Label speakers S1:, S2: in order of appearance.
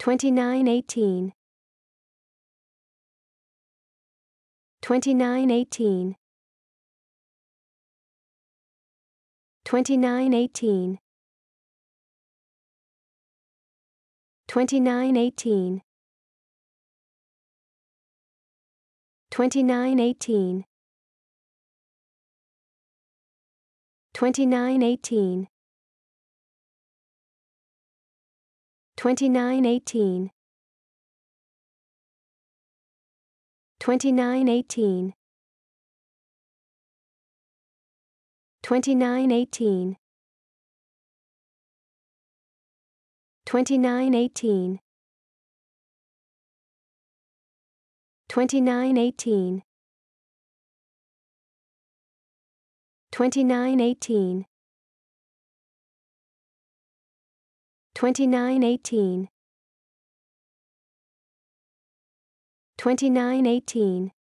S1: 2918 2918 2918 2918 2918 2918 2918 2918 2918 2918 2918 2918 2918 2918